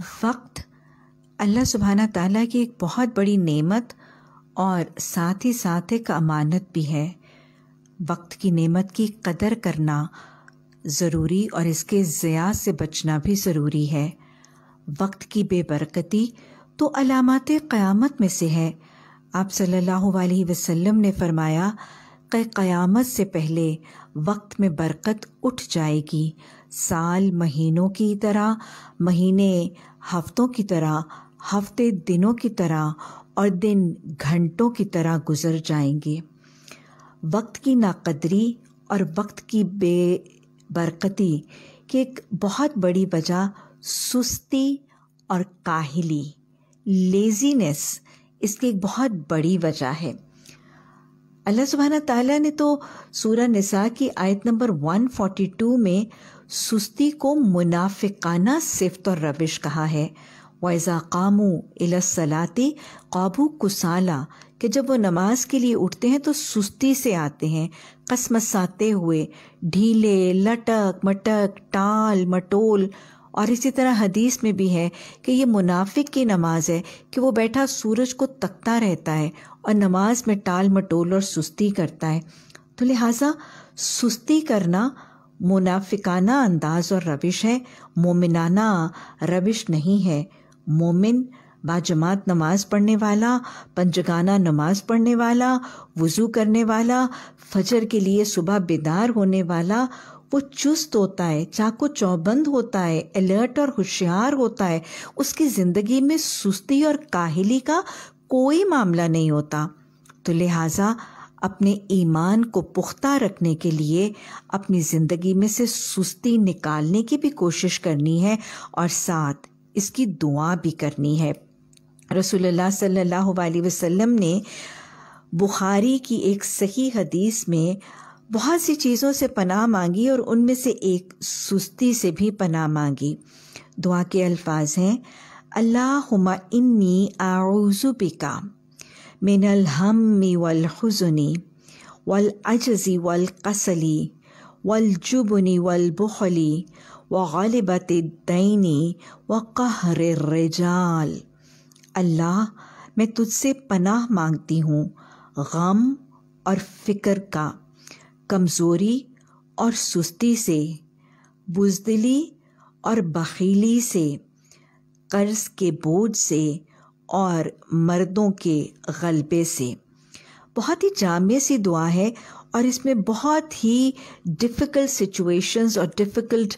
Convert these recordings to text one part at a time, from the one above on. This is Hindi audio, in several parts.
वक्त अल्लाह सुबहाना ताला की एक बहुत बड़ी नेमत और साथ ही साथ एक अमानत भी है वक्त की नेमत की कदर करना ज़रूरी और इसके ज़या से बचना भी ज़रूरी है वक्त की बेबरकती तो अलामत क़यामत में से है आप सल्लल्लाहु अलैहि वसल्लम ने फरमाया क़यामत से पहले वक्त में बरकत उठ जाएगी साल महीनों की तरह महीने हफ्तों की तरह हफ्ते दिनों की तरह और दिन घंटों की तरह गुजर जाएंगे वक्त की नाकदरी और वक्त की बेबरकती की एक बहुत बड़ी वजह सुस्ती और काहली लेजीनेस इसकी एक बहुत बड़ी वजह है अल्लाह सुबहाना तला ने तो सूरह निसा की आयत नंबर 142 में सुस्ती को मुनाफिकाना सिफत और रविश कहा है वैज़ा कामू इलासलाती काबू कुसाला कि जब वो नमाज के लिए उठते हैं तो सुस्ती से आते हैं कसमसाते हुए ढीले लटक मटक टाल मटोल और इसी तरह हदीस में भी है कि ये मुनाफिक की नमाज है कि वो बैठा सूरज को तकता रहता है और नमाज में टाल मटोल और सुस्ती करता है तो लिहाजा सुस्ती करना मुनाफिकाना अंदाज और रविश है मोमिनाना रविश नहीं है मोमिन बाजमात नमाज पढ़ने वाला पंजगाना नमाज पढ़ने वाला वज़ू करने वाला फजर के लिए सुबह बेदार होने वाला वो चुस्त होता है चाको चौबंद होता है अलर्ट और होशियार होता है उसकी ज़िंदगी में सुस्ती और काहली का कोई मामला नहीं होता तो लिहाजा अपने ईमान को पुख्ता रखने के लिए अपनी ज़िंदगी में से सुस्ती निकालने की भी कोशिश करनी है और साथ इसकी दुआ भी करनी है रसूलुल्लाह सल्लल्लाहु अलैहि वसल्लम ने बुखारी की एक सही हदीस में बहुत सी चीज़ों से पनाह मांगी और उनमें से एक सुस्ती से भी पनाह मांगी दुआ के अल्फाज हैं अल्लाहुमा इन्नी आउज़ु बिका मिनल हम्मी वल हुज़नी वल अजज़ी वल कसली वल जुबनी वल बुखली व गालिबत दैनी व कहर रिजाल अल्लाह मैं तुझसे पनाह मांगती हूँ गम और फ़िक्र का कमज़ोरी और सुस्ती से बुजदिली और बखीली से कर्ज के बोझ से और मर्दों के गलबे से बहुत ही जाम सी दुआ है और इसमें बहुत ही डिफ़िकल्ट सिचुएशंस और डिफ़िकल्ट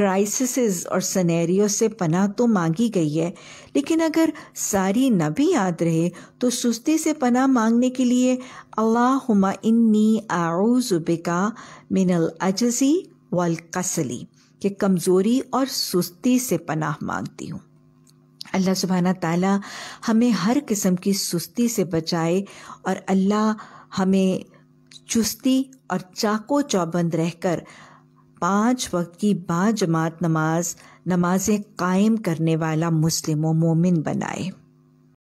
क्राइसिस और सनेरियो से पनाह तो मांगी गई है लेकिन अगर सारी न भी याद रहे तो सुस्ती से पनाह मांगने के लिए अल्लाहुम्मा इन्नी आउज़ुबिका मिनल अज़ी वल कसली के कमज़ोरी और सुस्ती से पनाह मांगती हूँ अल्लाह सुबहाना ताला हमें हर किस्म की सुस्ती से बचाए और अल्लाह हमें चुस्ती और चाको चौबंद रहकर पांच वक्त की बाजमात नमाज नमाजें कायम करने वाला मुस्लिम मोमिन बनाए